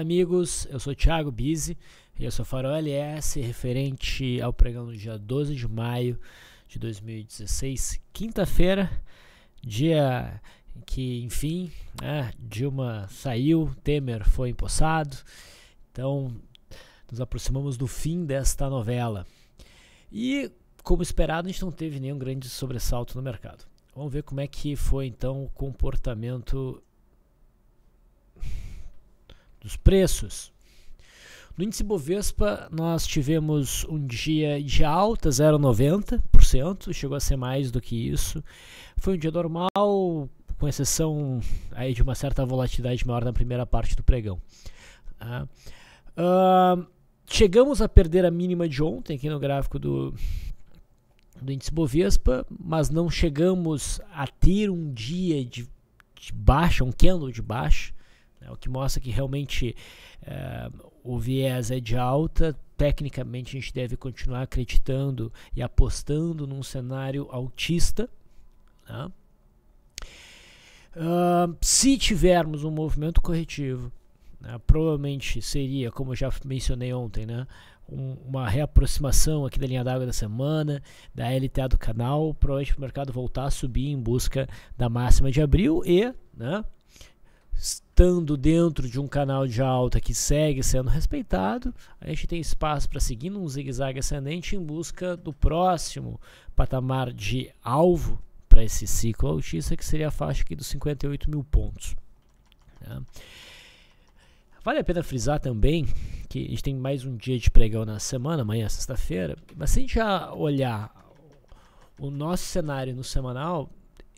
amigos, eu sou Thiago Bizzi e eu sou Farol LS, referente ao pregão do dia 12 de maio de 2016, quinta-feira, dia que, enfim, né, Dilma saiu, Temer foi empossado, então nos aproximamos do fim desta novela. E, como esperado, a gente não teve nenhum grande sobressalto no mercado. Vamos ver como é que foi então o comportamento dos preços. No índice Bovespa, nós tivemos um dia de alta, 0,90%, chegou a ser mais do que isso. Foi um dia normal, com exceção aí de uma certa volatilidade maior na primeira parte do pregão. Uh, chegamos a perder a mínima de ontem aqui no gráfico do, do índice Bovespa, mas não chegamos a ter um dia de, de baixa, um candle de baixa. Né? O que mostra que realmente é, o viés é de alta. Tecnicamente, a gente deve continuar acreditando e apostando num cenário altista. Né? Uh, se tivermos um movimento corretivo, né, provavelmente seria, como eu já mencionei ontem, né, um, uma reaproximação aqui da linha d'água da semana, da LTA do canal, provavelmente o mercado voltar a subir em busca da máxima de abril e né, estando dentro de um canal de alta que segue sendo respeitado, a gente tem espaço para seguir num zigue-zague ascendente em busca do próximo patamar de alvo para esse ciclo autista, que seria a faixa aqui dos 58 mil pontos. Né? Vale a pena frisar também que a gente tem mais um dia de pregão na semana, amanhã, sexta-feira, mas se a gente já olhar o nosso cenário no semanal,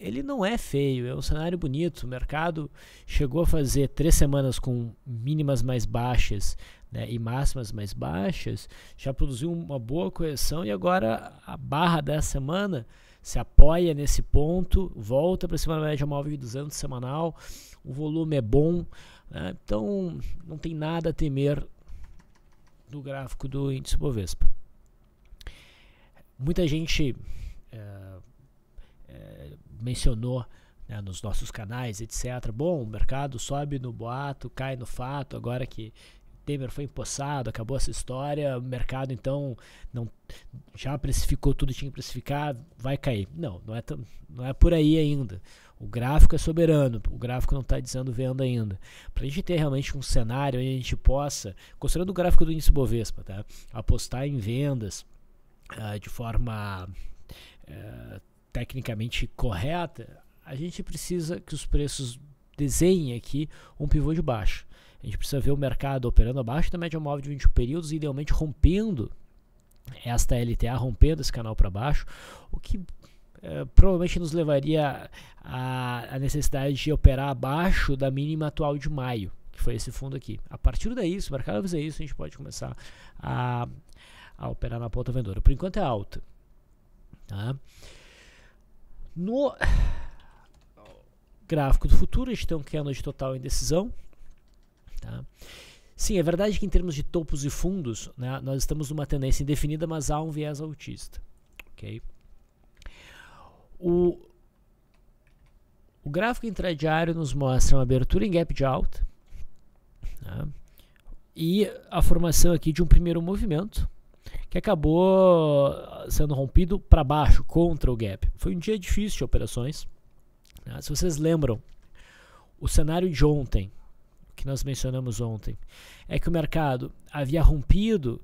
ele não é feio, é um cenário bonito. O mercado chegou a fazer três semanas com mínimas mais baixas né, e máximas mais baixas, já produziu uma boa correção e agora a barra dessa semana se apoia nesse ponto, volta para cima da média móvel de 200 semanal, o volume é bom, né, então não tem nada a temer do gráfico do índice Bovespa. Muita gente é, é, mencionou né, nos nossos canais, etc. Bom, o mercado sobe no boato, cai no fato, agora que Temer foi empossado, acabou essa história, o mercado então não já precificou tudo, tinha que precificar, vai cair. Não, não é, não é por aí ainda. O gráfico é soberano, o gráfico não está dizendo venda ainda. Para a gente ter realmente um cenário onde a gente possa, considerando o gráfico do índice Bovespa, tá? apostar em vendas uh, de forma. Uh, tecnicamente correta, a gente precisa que os preços desenhem aqui um pivô de baixo. A gente precisa ver o mercado operando abaixo da média móvel de 20 períodos, idealmente rompendo esta LTA, rompendo esse canal para baixo, o que é, provavelmente nos levaria à necessidade de operar abaixo da mínima atual de maio, que foi esse fundo aqui. A partir daí, se o mercado fizer isso, a gente pode começar a, a operar na ponta vendedora. Por enquanto é alta. Tá? No gráfico do futuro, eles estão criando de total indecisão. Tá? Sim, é verdade que em termos de topos e fundos, né, nós estamos numa tendência indefinida, mas há um viés autista. Okay? O, o gráfico intradiário nos mostra uma abertura em gap de alta né, e a formação aqui de um primeiro movimento que acabou ah, sendo rompido para baixo, contra o gap. Foi um dia difícil de operações. Né? Se vocês lembram, o cenário de ontem, que nós mencionamos ontem, é que o mercado havia rompido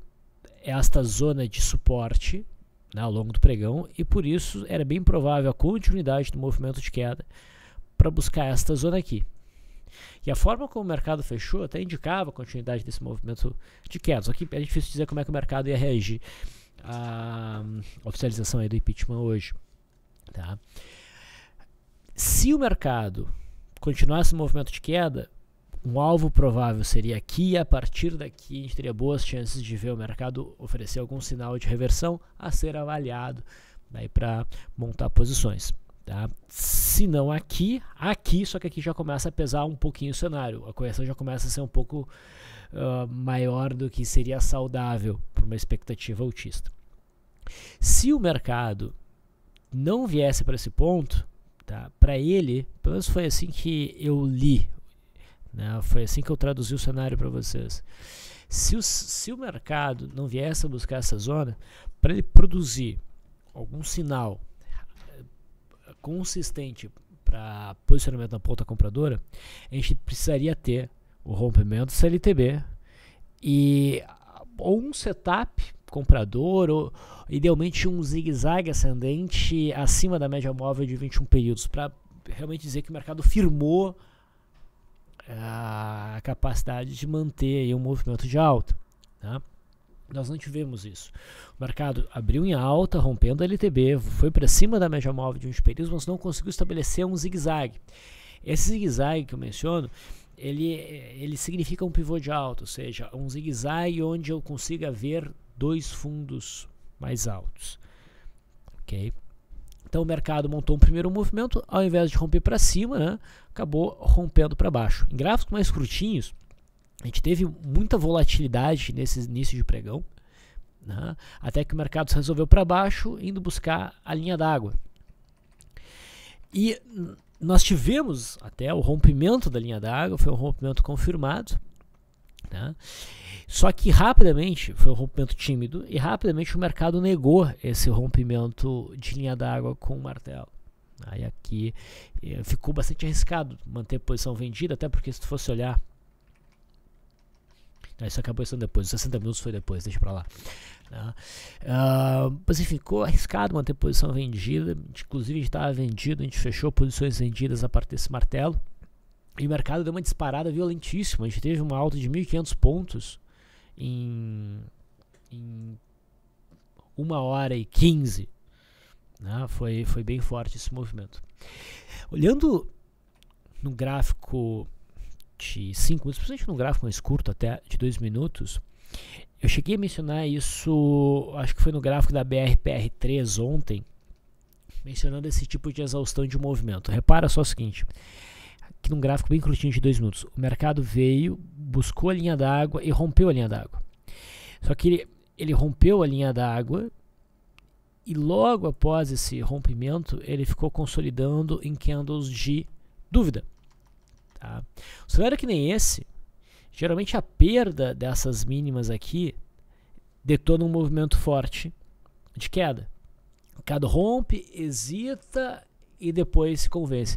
esta zona de suporte né, ao longo do pregão e por isso era bem provável a continuidade do movimento de queda para buscar esta zona aqui, e a forma como o mercado fechou até indicava a continuidade desse movimento de queda. Só que é difícil dizer como é que o mercado ia reagir à oficialização do impeachment hoje. Tá? Se o mercado continuasse o movimento de queda, um alvo provável seria aqui e a partir daqui a gente teria boas chances de ver o mercado oferecer algum sinal de reversão a ser avaliado né, para montar posições. Tá? Se não aqui, aqui, só que aqui já começa a pesar um pouquinho o cenário. A correção já começa a ser um pouco uh, maior do que seria saudável para uma expectativa autista. Se o mercado não viesse para esse ponto, tá? para ele, pelo menos foi assim que eu li, né? foi assim que eu traduzi o cenário para vocês. Se o, se o mercado não viesse a buscar essa zona, para ele produzir algum sinal consistente para posicionamento na ponta compradora, a gente precisaria ter o rompimento do CLTB e ou um setup comprador, ou idealmente um zigue-zague ascendente acima da média móvel de 21 períodos, para realmente dizer que o mercado firmou eh, a capacidade de manter um movimento de alta. Né? Nós não tivemos isso. O mercado abriu em alta, rompendo a LTB, foi para cima da média móvel de uns períodos, mas não conseguiu estabelecer um zigue-zague. Esse zigue-zague que eu menciono, ele, ele significa um pivô de alta, ou seja, um zigue-zague onde eu consiga ver dois fundos mais altos. ok? Então o mercado montou um primeiro movimento, ao invés de romper para cima, né, acabou rompendo para baixo. Em gráficos mais curtinhos, a gente teve muita volatilidade nesse início de pregão, né? até que o mercado se resolveu para baixo, indo buscar a linha d'água. E nós tivemos até o rompimento da linha d'água, foi um rompimento confirmado. Né? Só que rapidamente, foi um rompimento tímido, e rapidamente o mercado negou esse rompimento de linha d'água com o martelo. Aí aqui eh, ficou bastante arriscado manter posição vendida, até porque se tu fosse olhar né, isso acabou sendo depois, 60 minutos foi depois, deixa pra lá. Né? Uh, mas ficou arriscado manter posição vendida. Inclusive, a gente estava vendido, a gente fechou posições vendidas a partir desse martelo. E o mercado deu uma disparada violentíssima. A gente teve uma alta de 1.500 pontos em, em uma hora e 15. Né? Foi, foi bem forte esse movimento. Olhando no gráfico de 5 minutos, principalmente num gráfico mais curto, até de 2 minutos, eu cheguei a mencionar isso, acho que foi no gráfico da BRPR3 ontem, mencionando esse tipo de exaustão de movimento. Repara só o seguinte, aqui num gráfico bem curtinho de 2 minutos, o mercado veio, buscou a linha d'água e rompeu a linha d'água. Só que ele, ele rompeu a linha d'água e logo após esse rompimento, ele ficou consolidando em candles de dúvida. Tá? Um cenário que nem esse, geralmente a perda dessas mínimas aqui detona um movimento forte de queda. Cada rompe, hesita e depois se convence.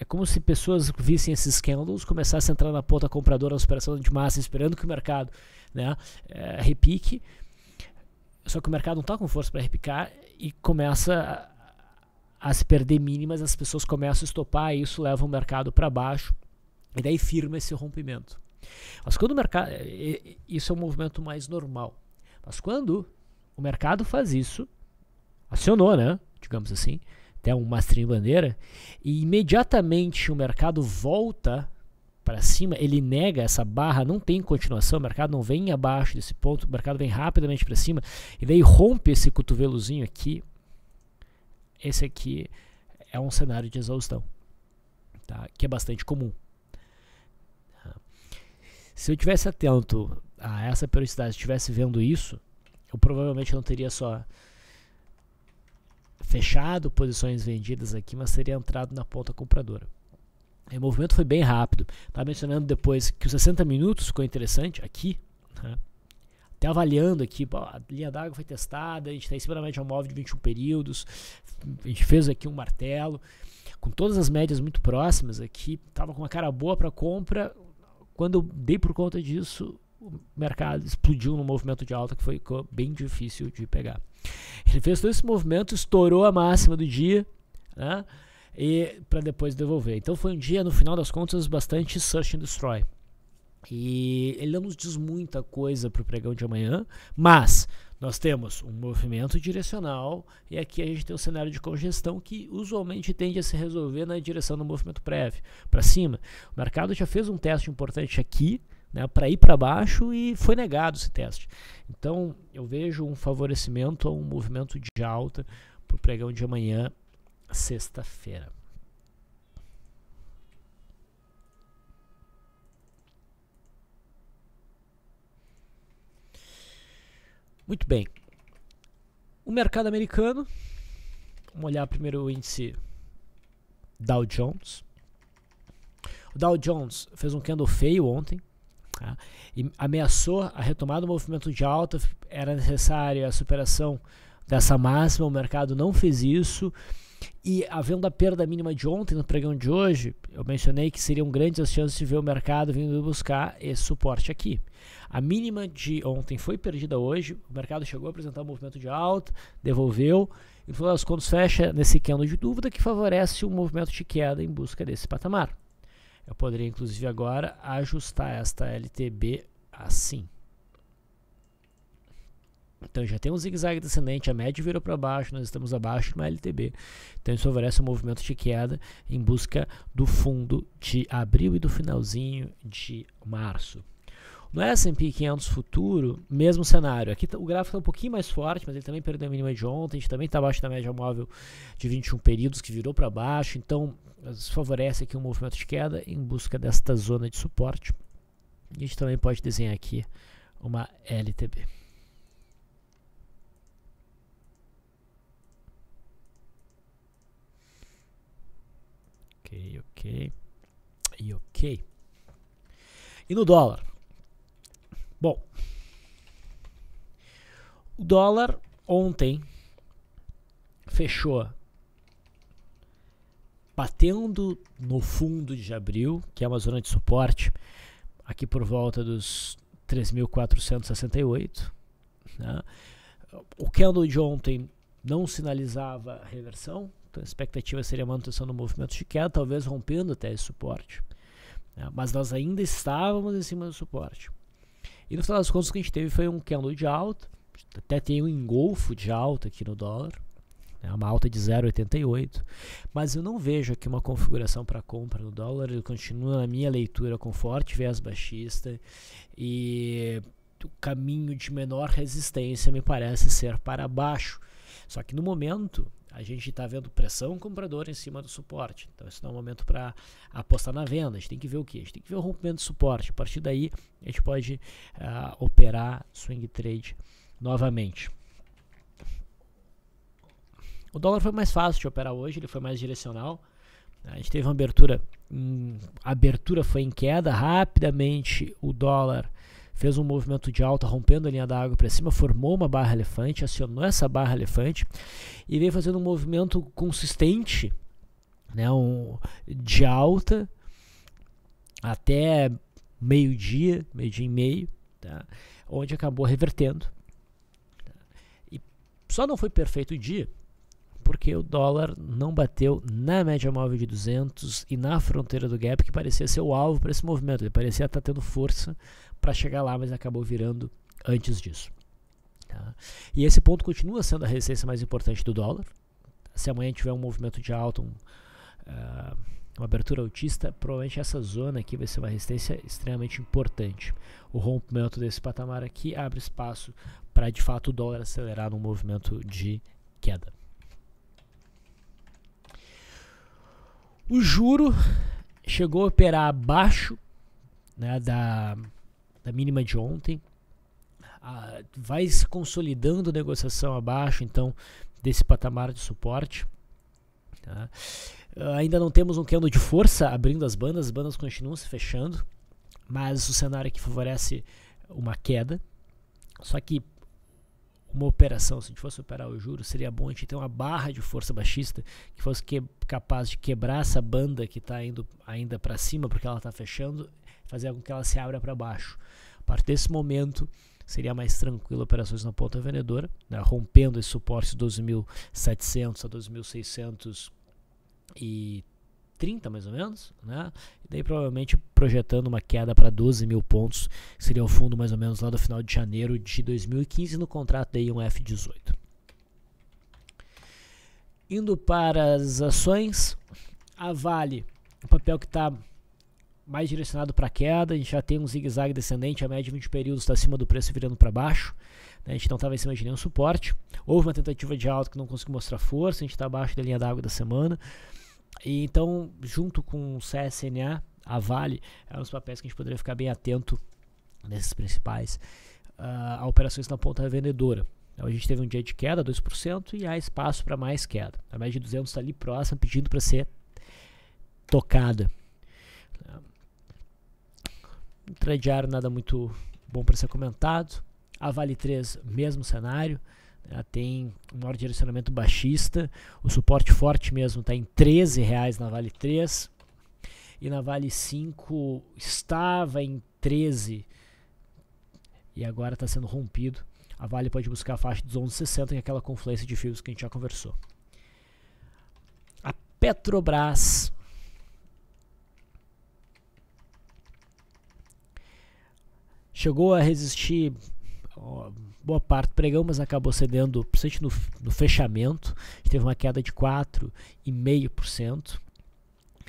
É como se pessoas vissem esses candles, começassem a entrar na ponta compradora na operação de massa, esperando que o mercado né, eh, repique. Só que o mercado não está com força para repicar e começa as perder mínimas, as pessoas começam a estopar e isso leva o mercado para baixo e daí firma esse rompimento. Mas quando o mercado. É, é, é, isso é um movimento mais normal. Mas quando o mercado faz isso, acionou, né? Digamos assim, até um mastrinho bandeira, e imediatamente o mercado volta para cima, ele nega essa barra, não tem continuação, o mercado não vem abaixo desse ponto, o mercado vem rapidamente para cima, e daí rompe esse cotovelozinho aqui, esse aqui é um cenário de exaustão, tá? que é bastante comum. Ah. Se eu tivesse atento a essa periodicidade, estivesse vendo isso, eu provavelmente não teria só fechado posições vendidas aqui, mas teria entrado na ponta compradora. O movimento foi bem rápido. Estava mencionando depois que os 60 minutos ficou interessante aqui. Né? até avaliando aqui, pô, a linha d'água foi testada, a gente está em cima da média móvel de 21 períodos, a gente fez aqui um martelo, com todas as médias muito próximas aqui, estava com uma cara boa para compra, quando eu dei por conta disso, o mercado explodiu no movimento de alta que foi bem difícil de pegar. Ele fez todo esse movimento, estourou a máxima do dia, né? E para depois devolver. Então foi um dia, no final das contas, bastante search and destroy. E ele não nos diz muita coisa para o pregão de amanhã, mas nós temos um movimento direcional e aqui a gente tem um cenário de congestão que usualmente tende a se resolver na direção do movimento prévio, para cima. O mercado já fez um teste importante aqui, né, para ir para baixo e foi negado esse teste. Então eu vejo um favorecimento a um movimento de alta para o pregão de amanhã, sexta-feira. Muito bem. O mercado americano. Vamos olhar primeiro o índice Dow Jones. O Dow Jones fez um candle feio ontem. Tá? E ameaçou a retomada do movimento de alta. Era necessária a superação dessa máxima. O mercado não fez isso. E havendo a perda mínima de ontem no pregão de hoje, eu mencionei que seriam grandes as chances de ver o mercado vindo buscar esse suporte aqui. A mínima de ontem foi perdida hoje, o mercado chegou a apresentar um movimento de alta, devolveu, e no final das contas fecha nesse candle de dúvida que favorece o um movimento de queda em busca desse patamar. Eu poderia inclusive agora ajustar esta LTB assim. Então já tem um zigue-zague descendente, a média virou para baixo, nós estamos abaixo de uma LTB. Então isso favorece um movimento de queda em busca do fundo de abril e do finalzinho de março. No S&P 500 futuro, mesmo cenário. Aqui tá, o gráfico está um pouquinho mais forte, mas ele também perdeu a mínima de ontem. A gente também está abaixo da média móvel de 21 períodos, que virou para baixo. Então, favorece aqui um movimento de queda em busca desta zona de suporte. E a gente também pode desenhar aqui uma LTB. ok, ok. E ok. E no dólar? Bom, o dólar ontem fechou batendo no fundo de abril, que é uma zona de suporte, aqui por volta dos 3.468. Né? O candle de ontem não sinalizava reversão, a expectativa seria a manutenção do movimento de queda, talvez rompendo até esse suporte. Né? Mas nós ainda estávamos em cima do suporte. E no final das contas, o que a gente teve foi um candle de alta, até tem um engolfo de alta aqui no dólar, né? uma alta de 0,88. Mas eu não vejo aqui uma configuração para compra no dólar, ele continua na minha leitura com forte viés baixista e o caminho de menor resistência me parece ser para baixo. Só que no momento a gente está vendo pressão compradora em cima do suporte. Então, esse não é o momento para apostar na venda. A gente tem que ver o que? A gente tem que ver o rompimento de suporte. A partir daí, a gente pode uh, operar swing trade novamente. O dólar foi mais fácil de operar hoje, ele foi mais direcional. A gente teve uma abertura, abertura foi em queda, rapidamente o dólar fez um movimento de alta, rompendo a linha da água para cima, formou uma barra elefante, acionou essa barra elefante e veio fazendo um movimento consistente né, um, de alta até meio-dia, meio-dia e meio, tá, onde acabou revertendo. Tá. E só não foi perfeito o dia, porque o dólar não bateu na média móvel de 200 e na fronteira do gap, que parecia ser o alvo para esse movimento. Ele parecia estar tá tendo força, para chegar lá, mas acabou virando antes disso. Tá? E esse ponto continua sendo a resistência mais importante do dólar. Se amanhã tiver um movimento de alta, um, uh, uma abertura autista, provavelmente essa zona aqui vai ser uma resistência extremamente importante. O rompimento desse patamar aqui abre espaço para de fato o dólar acelerar no movimento de queda. O juro chegou a operar abaixo né, da, da mínima de ontem. Ah, vai se consolidando a negociação abaixo, então, desse patamar de suporte. Tá? Ah, ainda não temos um candle de força abrindo as bandas, as bandas continuam se fechando, mas o cenário que favorece uma queda. Só que uma operação, se a gente fosse operar o juro, seria bom a gente ter uma barra de força baixista que fosse que, capaz de quebrar essa banda que está indo ainda para cima, porque ela está fechando, fazer com que ela se abra para baixo. A partir desse momento, seria mais tranquilo operações na ponta vendedora, né, rompendo esse suporte 12.700 a 12.630 mais ou menos, né? E daí provavelmente projetando uma queda para 12 mil pontos, seria o fundo mais ou menos lá do final de janeiro de 2015 no contrato da um F18. Indo para as ações, a Vale, o papel que está mais direcionado para queda, a gente já tem um zigue-zague descendente, a média de 20 períodos está acima do preço virando para baixo, né? a gente não estava em cima de nenhum suporte, houve uma tentativa de alta que não conseguiu mostrar força, a gente está abaixo da linha d'água da semana, e então junto com o CSNA, a Vale, é um dos papéis que a gente poderia ficar bem atento nesses principais uh, operações na ponta vendedora. Então, a gente teve um dia de queda, 2%, e há espaço para mais queda. A média de 200 está ali próxima, pedindo para ser tocada. Tradiário, nada muito bom para ser comentado. A Vale 3, mesmo cenário. Ela né? tem um maior direcionamento baixista. O suporte forte mesmo está em R$ reais na Vale 3. E na Vale 5 estava em 13 e agora está sendo rompido. A Vale pode buscar a faixa dos 11,60, que aquela confluência de fios que a gente já conversou. A Petrobras Chegou a resistir boa parte do pregão, mas acabou cedendo, principalmente no, no fechamento, teve uma queda de 4,5%.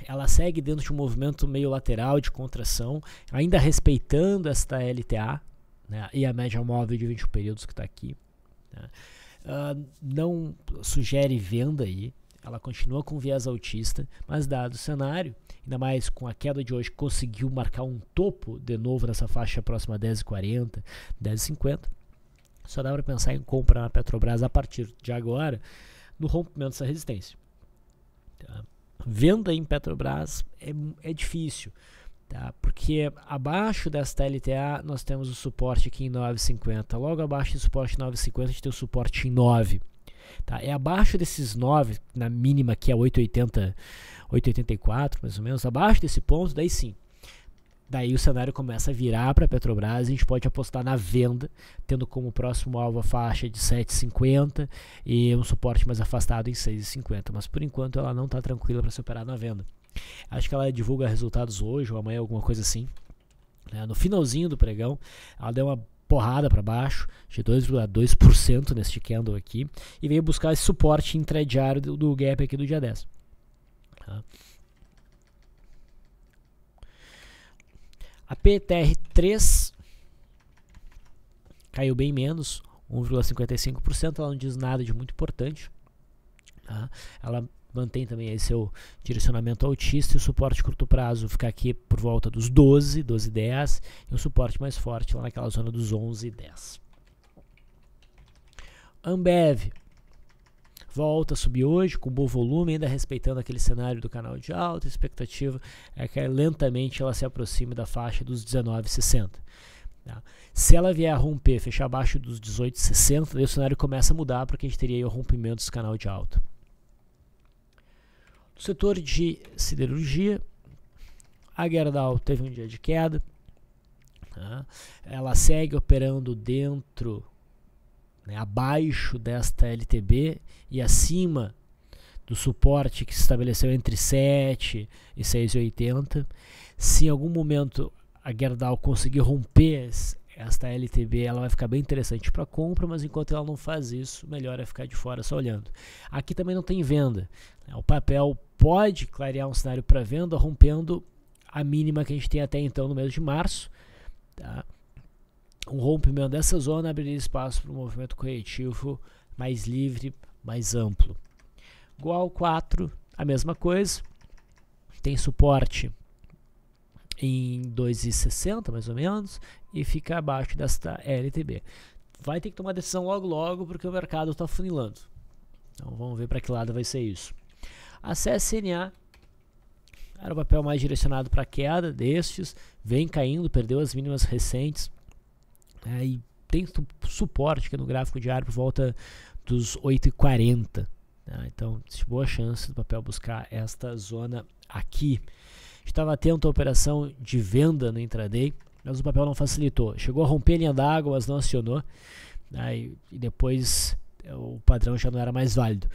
Ela segue dentro de um movimento meio lateral de contração, ainda respeitando esta LTA né, e a média móvel de 20 períodos que está aqui. Né. Uh, não sugere venda aí, ela continua com viés autista, mas dado o cenário, ainda mais com a queda de hoje, conseguiu marcar um topo de novo nessa faixa próxima a 10,40, 10,50. Só dá para pensar em comprar na Petrobras a partir de agora, no rompimento dessa resistência. Tá? Venda em Petrobras é, é difícil, tá? porque abaixo dessa LTA nós temos o suporte aqui em 9,50. Logo abaixo do suporte 9,50 a gente tem o suporte em 9. Tá? É abaixo desses 9, na mínima que é 880, 884, mais ou menos, abaixo desse ponto, daí sim. Daí o cenário começa a virar para a Petrobras, a gente pode apostar na venda, tendo como próximo alvo a faixa de 7,50 e um suporte mais afastado em 6,50. Mas por enquanto ela não está tranquila para se operar na venda. Acho que ela divulga resultados hoje ou amanhã, alguma coisa assim. Né? No finalzinho do pregão, ela deu uma porrada para baixo, de 2,2% neste candle aqui, e veio buscar esse suporte intradiário do, gap aqui do dia 10. Tá? A PTR3 caiu bem menos, 1,55%, ela não diz nada de muito importante. Tá? Ela mantém também aí seu direcionamento autista e o suporte curto prazo ficar aqui por volta dos 12, 12 10 e o suporte mais forte lá naquela zona dos 11 e 10. Ambev volta a subir hoje com bom volume, ainda respeitando aquele cenário do canal de alta, a expectativa é que é lentamente ela se aproxime da faixa dos 19,60. Tá? Se ela vier a romper, fechar abaixo dos 18,60, o cenário começa a mudar porque a gente teria o rompimento do canal de alta. No setor de siderurgia, a Gerdau teve um dia de queda. Tá? Ela segue operando dentro, né, abaixo desta LTB e acima do suporte que se estabeleceu entre 7 e 6,80. Se em algum momento a Gerdau conseguir romper esta LTB ela vai ficar bem interessante para compra, mas enquanto ela não faz isso, melhor é ficar de fora só olhando. Aqui também não tem venda. Né? O papel pode clarear um cenário para venda, rompendo a mínima que a gente tem até então no mês de março. Tá? Um rompimento dessa zona abriria espaço para um movimento corretivo mais livre, mais amplo. igual 4, a mesma coisa. Tem suporte em 2,60 mais ou menos e fica abaixo desta LTB. Vai ter que tomar decisão logo logo porque o mercado está funilando. Então vamos ver para que lado vai ser isso. A CSNA era o papel mais direcionado para queda destes, vem caindo, perdeu as mínimas recentes é, e tem suporte aqui no gráfico ar por volta dos 8,40. Né? Então, boa chance do papel buscar esta zona aqui. Estava atento à operação de venda no intraday, mas o papel não facilitou. Chegou a romper a linha d'água, mas não acionou. Aí, né, e depois é, o padrão já não era mais válido.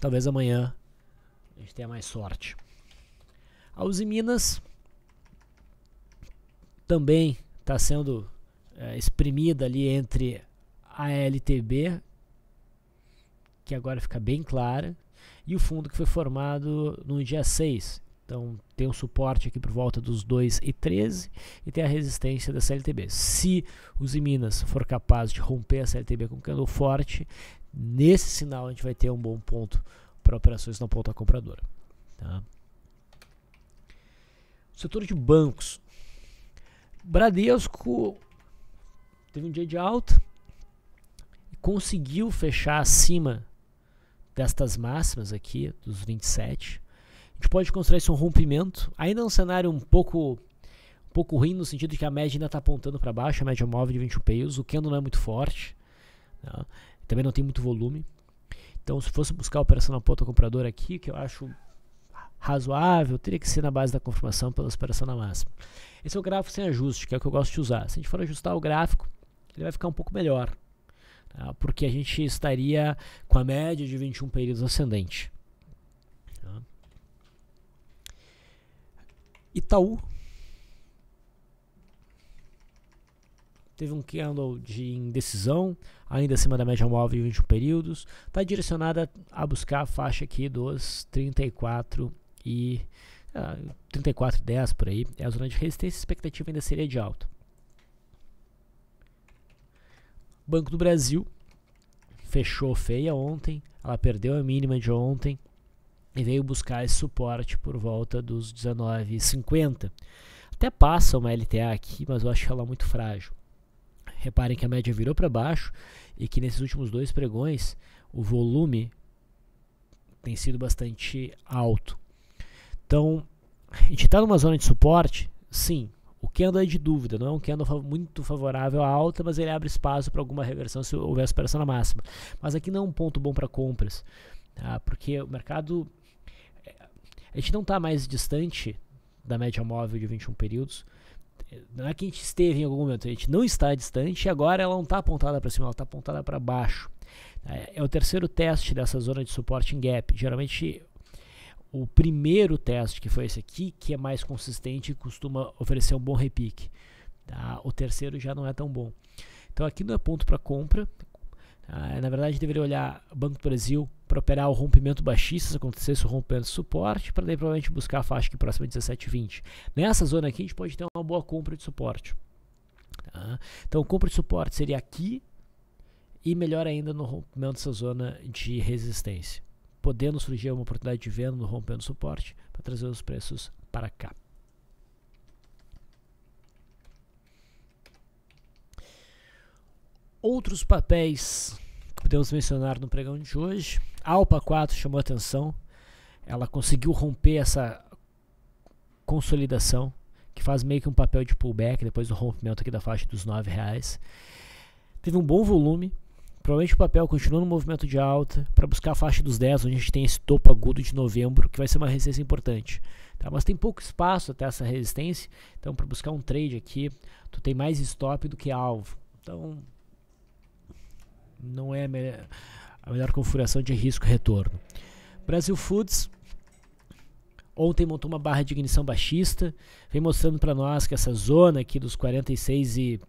Talvez amanhã a gente tenha mais sorte. A Uzi Minas também está sendo é, exprimida ali entre a LTB, que agora fica bem clara, e o fundo que foi formado no dia 6. Então tem um suporte aqui por volta dos 2,13 e tem a resistência da CLTB. Se o Minas for capaz de romper a CLTB com um candle forte, nesse sinal a gente vai ter um bom ponto para operações na ponta compradora. Tá? Setor de bancos. Bradesco teve um dia de alta e conseguiu fechar acima destas máximas aqui, dos 27 a gente pode considerar isso um rompimento. Ainda é um cenário um pouco, um pouco ruim, no sentido de que a média ainda está apontando para baixo, a média móvel de 21 pesos. O candle não é muito forte, né? também não tem muito volume. Então, se fosse buscar a operação na ponta compradora aqui, que eu acho razoável, teria que ser na base da confirmação pela operação na máxima. Esse é o gráfico sem ajuste, que é o que eu gosto de usar. Se a gente for ajustar o gráfico, ele vai ficar um pouco melhor, tá? porque a gente estaria com a média de 21 períodos ascendente. Itaú teve um candle de indecisão, ainda acima da média móvel em 21 períodos, está direcionada a buscar a faixa aqui dos 34 e uh, ah, 34 por aí, é a zona de resistência, expectativa ainda seria de alta. Banco do Brasil fechou feia ontem, ela perdeu a mínima de ontem, e veio buscar esse suporte por volta dos 19,50. Até passa uma LTA aqui, mas eu acho ela muito frágil. Reparem que a média virou para baixo e que nesses últimos dois pregões o volume tem sido bastante alto. Então, a gente está numa zona de suporte? Sim. O candle é de dúvida, não é um candle muito favorável à alta, mas ele abre espaço para alguma reversão se houver superação na máxima. Mas aqui não é um ponto bom para compras, tá? porque o mercado a gente não está mais distante da média móvel de 21 períodos. Não é que a gente esteve em algum momento, a gente não está distante e agora ela não está apontada para cima, ela está apontada para baixo. É, é o terceiro teste dessa zona de suporte em gap. Geralmente, o primeiro teste, que foi esse aqui, que é mais consistente e costuma oferecer um bom repique. Tá? O terceiro já não é tão bom. Então, aqui não é ponto para compra. Ah, na verdade, deveria olhar Banco do Brasil, para operar o rompimento baixista, se acontecesse o rompimento de suporte, para daí provavelmente buscar a faixa que próxima é de 17,20. Nessa zona aqui a gente pode ter uma boa compra de suporte. Tá? Então compra de suporte seria aqui e melhor ainda no rompimento dessa zona de resistência, podendo surgir uma oportunidade de venda no rompimento suporte para trazer os preços para cá. Outros papéis que podemos mencionar no pregão de hoje Alpa 4 chamou atenção. Ela conseguiu romper essa consolidação, que faz meio que um papel de pullback depois do rompimento aqui da faixa dos R$ reais. Teve um bom volume. Provavelmente o papel continua no movimento de alta para buscar a faixa dos 10, onde a gente tem esse topo agudo de novembro, que vai ser uma resistência importante. Tá? Mas tem pouco espaço até essa resistência, então para buscar um trade aqui, tu tem mais stop do que alvo. Então, não é melhor a melhor configuração de risco-retorno. Brasil Foods ontem montou uma barra de ignição baixista, vem mostrando para nós que essa zona aqui dos 46 e,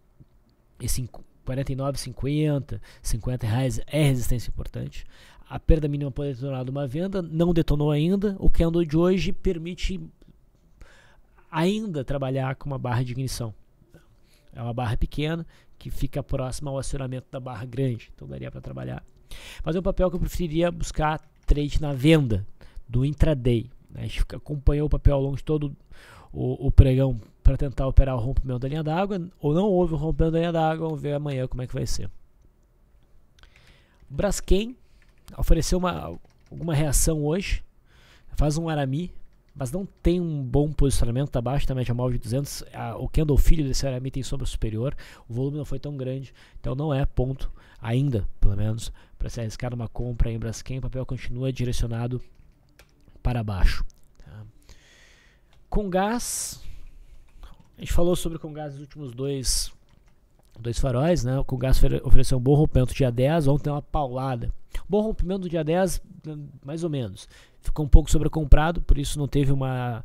e 49,50, 50, reais é resistência importante. A perda mínima pode detonar uma venda, não detonou ainda. O candle é de hoje permite ainda trabalhar com uma barra de ignição. É uma barra pequena que fica próxima ao acionamento da barra grande, então daria para trabalhar. Mas é um papel que eu preferiria buscar trade na venda do intraday. A gente acompanhou o papel ao longo de todo o, o pregão para tentar operar o rompimento da linha d'água. Ou não houve o rompimento da linha d'água, vamos ver amanhã como é que vai ser. Braskem ofereceu uma, alguma reação hoje, faz um arami mas não tem um bom posicionamento tá abaixo da média móvel de 200. A, o candle filho desse RMI tem sombra superior, o volume não foi tão grande, então não é ponto ainda, pelo menos, para se arriscar uma compra em Braskem. O papel continua direcionado para baixo. Tá? Com gás, a gente falou sobre com gás nos últimos dois dois faróis, né? O Congás ofereceu um bom rompimento dia 10, ontem uma paulada. Bom rompimento do dia 10, hum, mais ou menos ficou um pouco sobrecomprado, por isso não teve uma,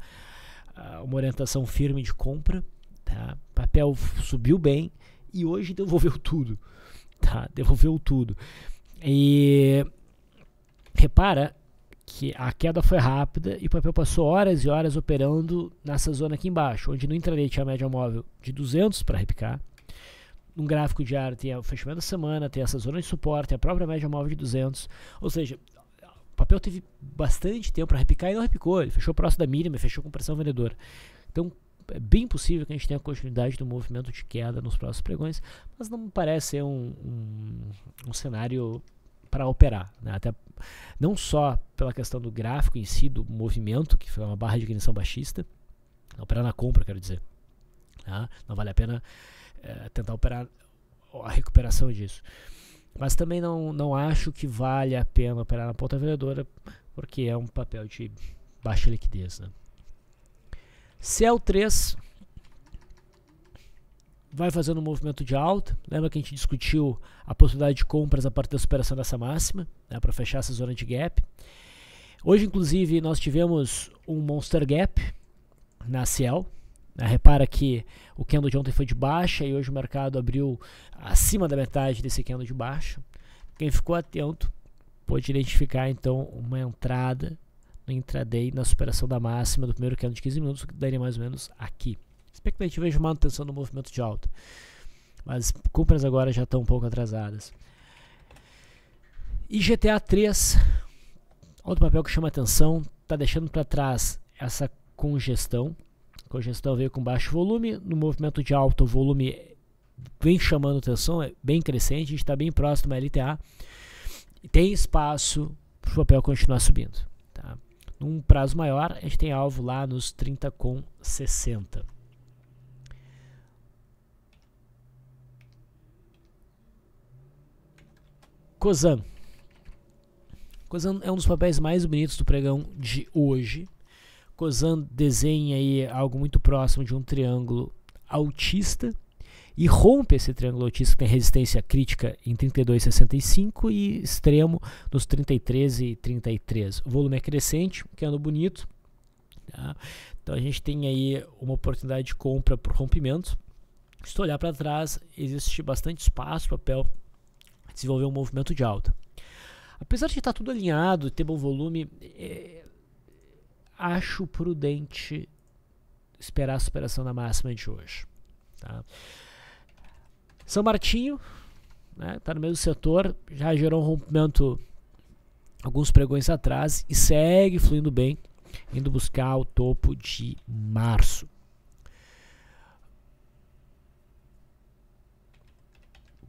ah, uma orientação firme de compra. Tá? papel subiu bem e hoje devolveu tudo. Tá? Devolveu tudo. E repara que a queda foi rápida e o papel passou horas e horas operando nessa zona aqui embaixo, onde no intraday tinha a média móvel de 200 para repicar. no gráfico diário tem o fechamento da semana, tem essa zona de suporte, a própria média móvel de 200. Ou seja, o papel teve bastante tempo para repicar e não repicou. Ele fechou próximo da mínima, fechou com pressão vendedora. Então, é bem possível que a gente tenha continuidade do movimento de queda nos próximos pregões, mas não parece ser um, um, um cenário para operar. Né? Até não só pela questão do gráfico em si, do movimento, que foi uma barra de ignição baixista, operar na compra, quero dizer. Tá? Não vale a pena é, tentar operar a recuperação disso. Mas também não, não acho que vale a pena operar na ponta vendedora, porque é um papel de baixa liquidez. Né? CL3 vai fazendo um movimento de alta. Lembra que a gente discutiu a possibilidade de compras a partir da superação dessa máxima, né, para fechar essa zona de gap. Hoje, inclusive, nós tivemos um monster gap na Ciel, né, repara que o candle de ontem foi de baixa e hoje o mercado abriu acima da metade desse candle de baixa. Quem ficou atento pode identificar então uma entrada no intraday na superação da máxima do primeiro candle de 15 minutos, que daria mais ou menos aqui. Expectativa de manutenção do movimento de alta. Mas compras agora já estão um pouco atrasadas. E GTA 3, outro papel que chama atenção, está deixando para trás essa congestão Congestão veio com baixo volume, no movimento de alta o volume vem chamando atenção, é bem crescente, a gente está bem próximo à LTA. Tem espaço para o papel continuar subindo. Tá? Num prazo maior, a gente tem alvo lá nos 30,60. Cosan. Cosan é um dos papéis mais bonitos do pregão de hoje. Cozan desenha aí algo muito próximo de um triângulo autista e rompe esse triângulo autista que tem resistência crítica em 32,65 e extremo nos 33 e 33. O volume é crescente, que é ano bonito. Tá? Então a gente tem aí uma oportunidade de compra por rompimento. Se tu olhar para trás, existe bastante espaço para o papel desenvolver um movimento de alta. Apesar de estar tá tudo alinhado, ter bom volume, é, acho prudente esperar a superação da máxima de hoje. Tá? São Martinho está né, tá no mesmo setor, já gerou um rompimento alguns pregões atrás e segue fluindo bem, indo buscar o topo de março.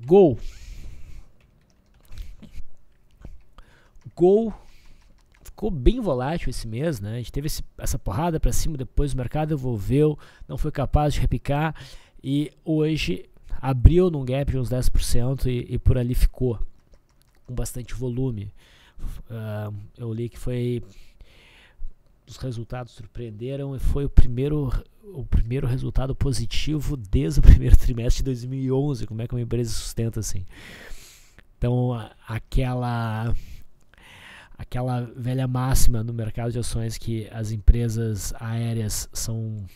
Gol. Gol ficou bem volátil esse mês, né? A gente teve esse, essa porrada para cima, depois o mercado evolveu, não foi capaz de repicar e hoje abriu num gap de uns 10% e, e por ali ficou com bastante volume. Uh, eu li que foi os resultados surpreenderam e foi o primeiro o primeiro resultado positivo desde o primeiro trimestre de 2011. Como é que uma empresa sustenta assim? Então, aquela aquela velha máxima no mercado de ações que as empresas aéreas são,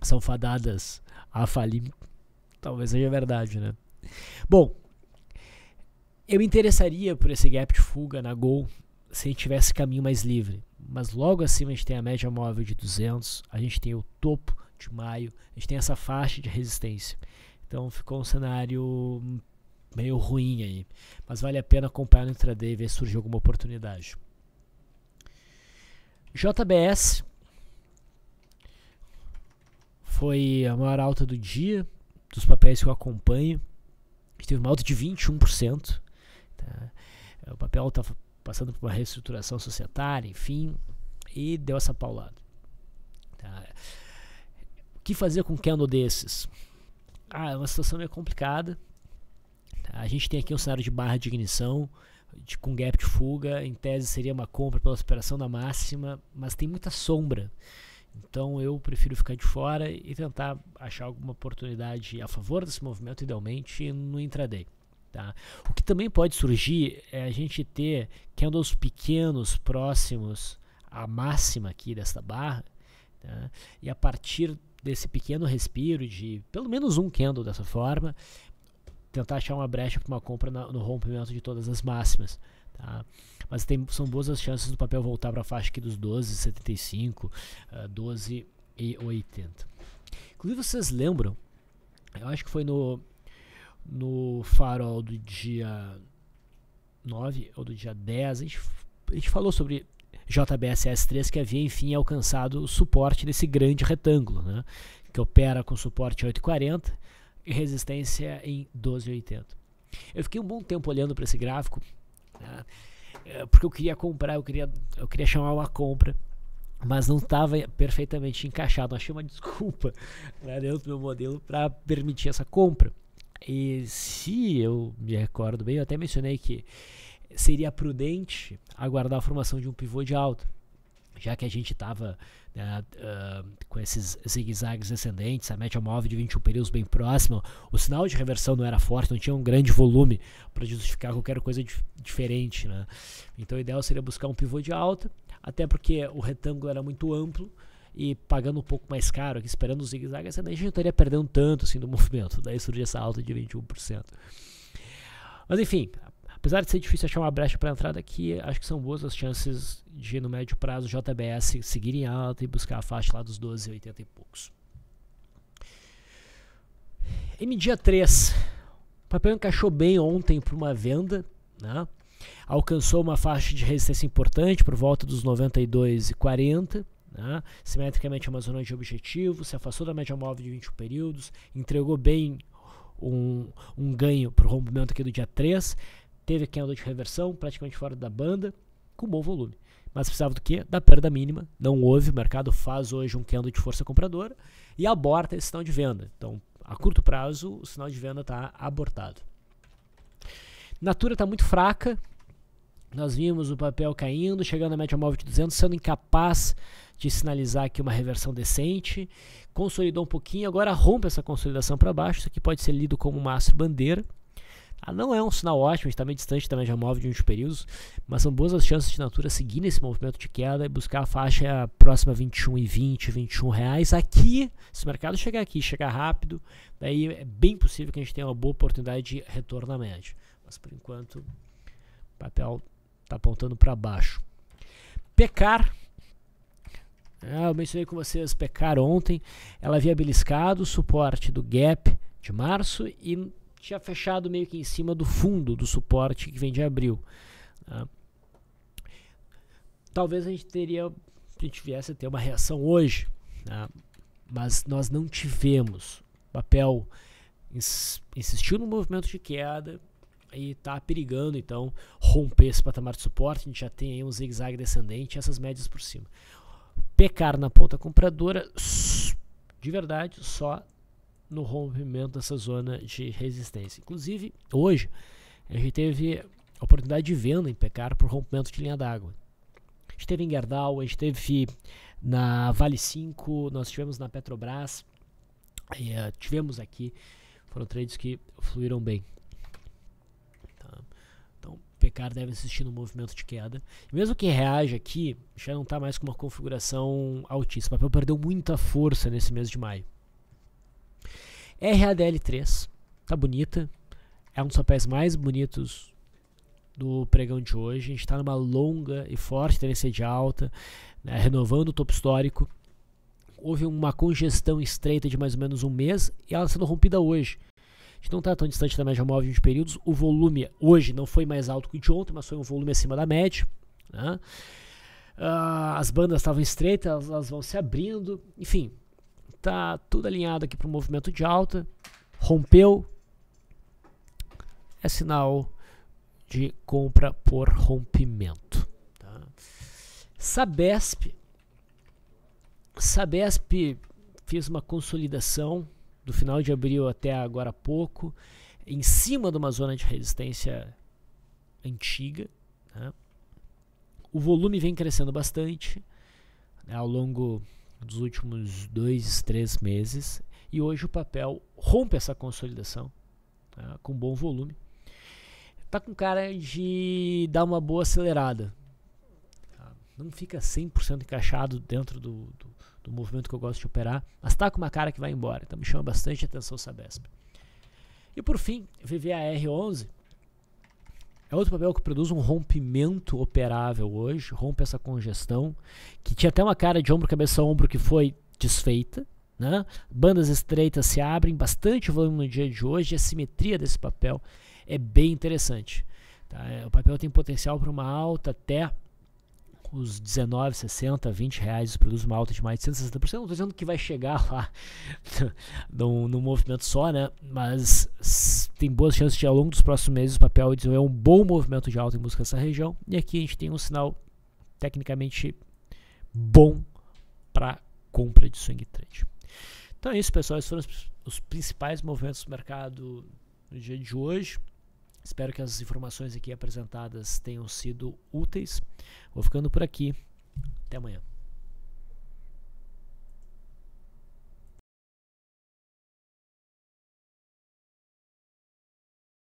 são fadadas a falir, talvez seja verdade, né? Bom, eu me interessaria por esse gap de fuga na Gol se a gente tivesse caminho mais livre, mas logo acima a gente tem a média móvel de 200, a gente tem o topo de maio, a gente tem essa faixa de resistência. Então ficou um cenário meio ruim aí. Mas vale a pena acompanhar no intraday e ver se surgiu alguma oportunidade. JBS foi a maior alta do dia dos papéis que eu acompanho. teve uma alta de 21%. Tá? O papel está passando por uma reestruturação societária, enfim, e deu essa paulada. Tá? O que fazer com um candle desses? Ah, é uma situação meio complicada. A gente tem aqui um cenário de barra de ignição, de, com gap de fuga, em tese seria uma compra pela superação da máxima, mas tem muita sombra. Então eu prefiro ficar de fora e tentar achar alguma oportunidade a favor desse movimento, idealmente no intraday. Tá? O que também pode surgir é a gente ter candles pequenos próximos à máxima aqui desta barra, tá? e a partir desse pequeno respiro de pelo menos um candle dessa forma, tentar achar uma brecha para uma compra na, no rompimento de todas as máximas. Tá? Mas tem, são boas as chances do papel voltar para a faixa aqui dos 12,75, uh, 12 e 80. Eh, Inclusive, vocês lembram, eu acho que foi no, no farol do dia 9 ou do dia 10, a gente, a gente falou sobre JBSS3 que havia enfim alcançado o suporte desse grande retângulo, né, que opera com suporte 840, resistência em 12,80. Eu fiquei um bom tempo olhando para esse gráfico, né, é, porque eu queria comprar, eu queria, eu queria chamar uma compra, mas não estava perfeitamente encaixado. Achei uma desculpa né, dentro do meu modelo para permitir essa compra. E se eu me recordo bem, eu até mencionei que seria prudente aguardar a formação de um pivô de alta já que a gente estava né, uh, com esses zigue-zagues ascendentes, a média móvel de 21 períodos bem próxima, o sinal de reversão não era forte, não tinha um grande volume para justificar qualquer coisa dif diferente. Né? Então o ideal seria buscar um pivô de alta, até porque o retângulo era muito amplo e pagando um pouco mais caro, aqui, esperando o zigue-zague ascendente, a gente não estaria perdendo tanto assim, do movimento. Daí surge essa alta de 21%. Mas enfim, Apesar de ser difícil achar uma brecha para entrada aqui, acho que são boas as chances de, no médio prazo, JBS seguir em alta e buscar a faixa lá dos 12,80 e poucos. MDA3. O papel encaixou bem ontem para uma venda, né? alcançou uma faixa de resistência importante por volta dos 92,40. Né? Simetricamente é zona de objetivo, se afastou da média móvel de 21 períodos, entregou bem um, um ganho para o rompimento aqui do dia 3. Teve a candle de reversão, praticamente fora da banda, com bom volume. Mas precisava do quê? Da perda mínima. Não houve, o mercado faz hoje um candle de força compradora e aborta esse sinal de venda. Então, a curto prazo, o sinal de venda está abortado. Natura está muito fraca. Nós vimos o papel caindo, chegando à média móvel de 200, sendo incapaz de sinalizar aqui uma reversão decente. Consolidou um pouquinho, agora rompe essa consolidação para baixo. Isso aqui pode ser lido como uma bandeira ah, não é um sinal ótimo, está meio distante também já move de uns períodos, mas são boas as chances de Natura seguir nesse movimento de queda e buscar a faixa próxima a 21 e 20, 21 reais. Aqui, se o mercado chegar aqui, chegar rápido, daí é bem possível que a gente tenha uma boa oportunidade de retorno à média. Mas por enquanto, o papel está apontando para baixo. Pecar ah, eu mencionei com vocês pecar ontem. Ela havia beliscado o suporte do gap de março e tinha fechado meio que em cima do fundo do suporte que vem de abril. Né? Talvez a gente teria, a gente viesse a ter uma reação hoje, né? mas nós não tivemos. O papel insistiu no movimento de queda e está perigando então romper esse patamar de suporte. A gente já tem aí um zigue-zague descendente, essas médias por cima. Pecar na ponta compradora, de verdade, só no rompimento dessa zona de resistência. Inclusive, hoje, a gente teve oportunidade de venda em Pecar por rompimento de linha d'água. A gente teve em Gerdau, a gente teve na Vale 5, nós tivemos na Petrobras, e, uh, tivemos aqui, foram trades que fluíram bem. Tá? Então, Pecar deve assistir no movimento de queda. mesmo que reaja aqui, já não está mais com uma configuração altíssima. O papel perdeu muita força nesse mês de maio. RADL3, tá bonita. É um dos papéis mais bonitos do pregão de hoje. A gente está numa longa e forte tendência de alta, né, renovando o topo histórico. Houve uma congestão estreita de mais ou menos um mês e ela sendo rompida hoje. A gente não está tão distante da média móvel de períodos. O volume hoje não foi mais alto que o de ontem, mas foi um volume acima da média. Né? Uh, as bandas estavam estreitas, elas vão se abrindo. Enfim, tá tudo alinhado aqui para o movimento de alta, rompeu, é sinal de compra por rompimento. Tá? Sabesp, Sabesp fez uma consolidação do final de abril até agora há pouco, em cima de uma zona de resistência antiga. Né? O volume vem crescendo bastante né, ao longo dos últimos dois, três meses. E hoje o papel rompe essa consolidação tá? com bom volume. está com cara de dar uma boa acelerada. Tá? Não fica 100% encaixado dentro do, do, do, movimento que eu gosto de operar, mas está com uma cara que vai embora. Então me chama bastante atenção o Sabesp. E por fim, VVAR11 é outro papel que produz um rompimento operável hoje, rompe essa congestão, que tinha até uma cara de ombro, cabeça, ombro que foi desfeita. Né? Bandas estreitas se abrem, bastante volume no dia de hoje, e a simetria desse papel é bem interessante. Tá? O papel tem potencial para uma alta até os 19, 60, 20 reais produz uma alta de mais de 160%. Não estou dizendo que vai chegar lá num, no movimento só, né? Mas tem boas chances de ao longo dos próximos meses o papel desenvolver um bom movimento de alta em busca dessa região. E aqui a gente tem um sinal tecnicamente bom para compra de swing trade. Então é isso, pessoal. Esses foram os, os principais movimentos do mercado no dia de hoje. Espero que as informações aqui apresentadas tenham sido úteis. Vou ficando por aqui. Até amanhã.